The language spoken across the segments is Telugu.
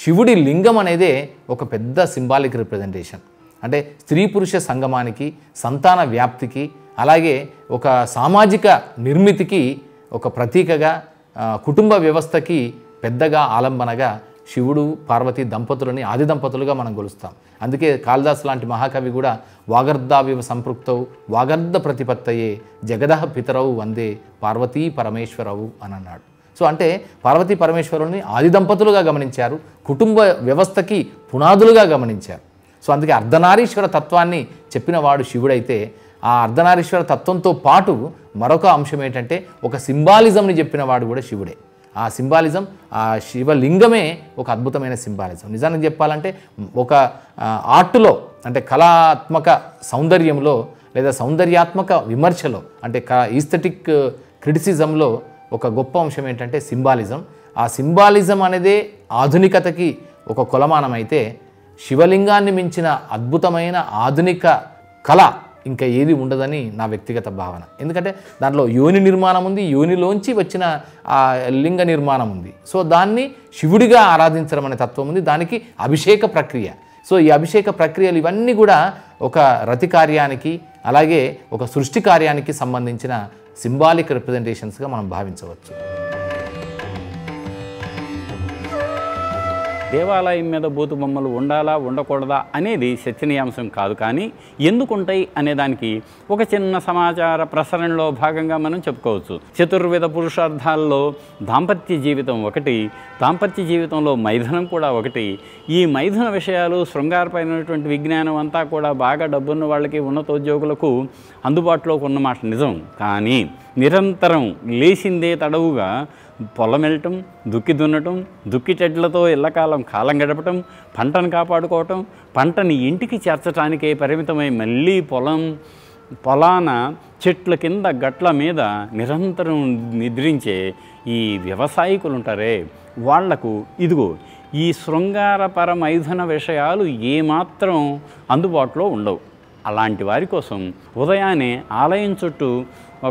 శివుడి లింగం అనేదే ఒక పెద్ద సింబాలిక్ రిప్రజెంటేషన్ అంటే స్త్రీ పురుష సంగమానికి సంతాన వ్యాప్తికి అలాగే ఒక సామాజిక నిర్మితికి ఒక ప్రతీకగా కుటుంబ వ్యవస్థకి పెద్దగా ఆలంబనగా శివుడు పార్వతి దంపతులని ఆది దంపతులుగా మనం గొలుస్తాం అందుకే కాళిదాస్ లాంటి మహాకవి కూడా వాగర్ధావివ సంపృక్తవు వాగర్ధ ప్రతిపత్తయే జగదహ పితరవు వందే పార్వతీ పరమేశ్వరవు అని అన్నాడు సో అంటే పార్వతీ పరమేశ్వరుని ఆది దంపతులుగా గమనించారు కుటుంబ వ్యవస్థకి పునాదులుగా గమనించారు సో అందుకే అర్ధనారీశ్వర తత్వాన్ని చెప్పినవాడు శివుడైతే ఆ అర్ధనారీశ్వర తత్వంతో పాటు మరొక అంశం ఏంటంటే ఒక సింబాలిజంని చెప్పినవాడు కూడా శివుడే ఆ సింబాలిజం ఆ శివలింగమే ఒక అద్భుతమైన సింబాలిజం నిజానికి చెప్పాలంటే ఒక ఆర్టులో అంటే కళాత్మక సౌందర్యంలో లేదా సౌందర్యాత్మక విమర్శలో అంటే క ఈస్థెటిక్ క్రిటిసిజంలో uh, ఒక గొప్ప అంశం ఏంటంటే సింబాలిజం ఆ సింబాలిజం అనేదే ఆధునికతకి ఒక కొలమానం అయితే శివలింగాన్ని మించిన అద్భుతమైన ఆధునిక కళ ఇంకా ఏది ఉండదని నా వ్యక్తిగత భావన ఎందుకంటే దాంట్లో యోని నిర్మాణం ఉంది యోనిలోంచి వచ్చిన ఆ లింగ నిర్మాణం ఉంది సో దాన్ని శివుడిగా ఆరాధించడం అనే తత్వం ఉంది దానికి అభిషేక ప్రక్రియ సో ఈ అభిషేక ప్రక్రియలు ఇవన్నీ కూడా ఒక రతి కార్యానికి అలాగే ఒక సృష్టి కార్యానికి సంబంధించిన సింబాలిక్ రిప్రజెంటేషన్స్గా మనం భావించవచ్చు దేవాలయం మీద బూతు బొమ్మలు ఉండాలా ఉండకూడదా అనేది చర్చనీయాంశం కాదు కానీ ఎందుకుంటాయి అనే దానికి ఒక చిన్న సమాచార ప్రసరణలో భాగంగా మనం చెప్పుకోవచ్చు చతుర్విధ పురుషార్థాల్లో దాంపత్య జీవితం ఒకటి దాంపత్య జీవితంలో మైథనం కూడా ఒకటి ఈ మైథన విషయాలు శృంగారపైనటువంటి విజ్ఞానం అంతా కూడా బాగా డబ్బున్న వాళ్ళకి ఉన్నత ఉద్యోగులకు అందుబాటులోకి ఉన్నమాట నిజం కానీ నిరంతరం లేచిందే తడవుగా పొలం వెళ్ళటం దుక్కి దున్నటం దుక్కి చెట్లతో ఇళ్ళకాలం కాలం గడపటం పంటను కాపాడుకోవటం పంటని ఇంటికి చేర్చటానికే పరిమితమై మళ్ళీ పొలం పొలాన చెట్ల కింద గట్ల మీద నిరంతరం నిద్రించే ఈ వ్యవసాయకులు ఉంటారే వాళ్లకు ఇదిగో ఈ శృంగారపరమైధన విషయాలు ఏమాత్రం అందుబాటులో ఉండవు అలాంటి వారి కోసం ఉదయాన్నే ఆలయం చుట్టూ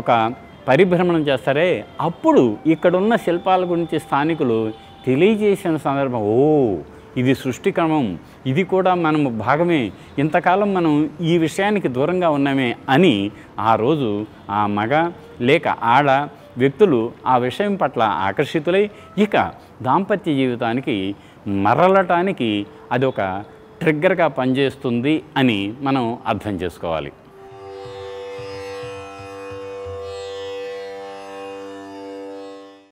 ఒక పరిభ్రమణం చేస్తారే అప్పుడు ఇక్కడున్న శిల్పాల గురించి స్థానికులు తెలియజేసిన సందర్భం ఓ ఇది సృష్టి క్రమం ఇది కూడా మనము భాగమే ఇంతకాలం మనం ఈ విషయానికి దూరంగా ఉన్నామే అని ఆ రోజు ఆ మగ లేక ఆడ వ్యక్తులు ఆ విషయం పట్ల ఆకర్షితులై ఇక దాంపత్య జీవితానికి మరలటానికి అది ఒక ట్రిగ్గర్గా పనిచేస్తుంది అని మనం అర్థం చేసుకోవాలి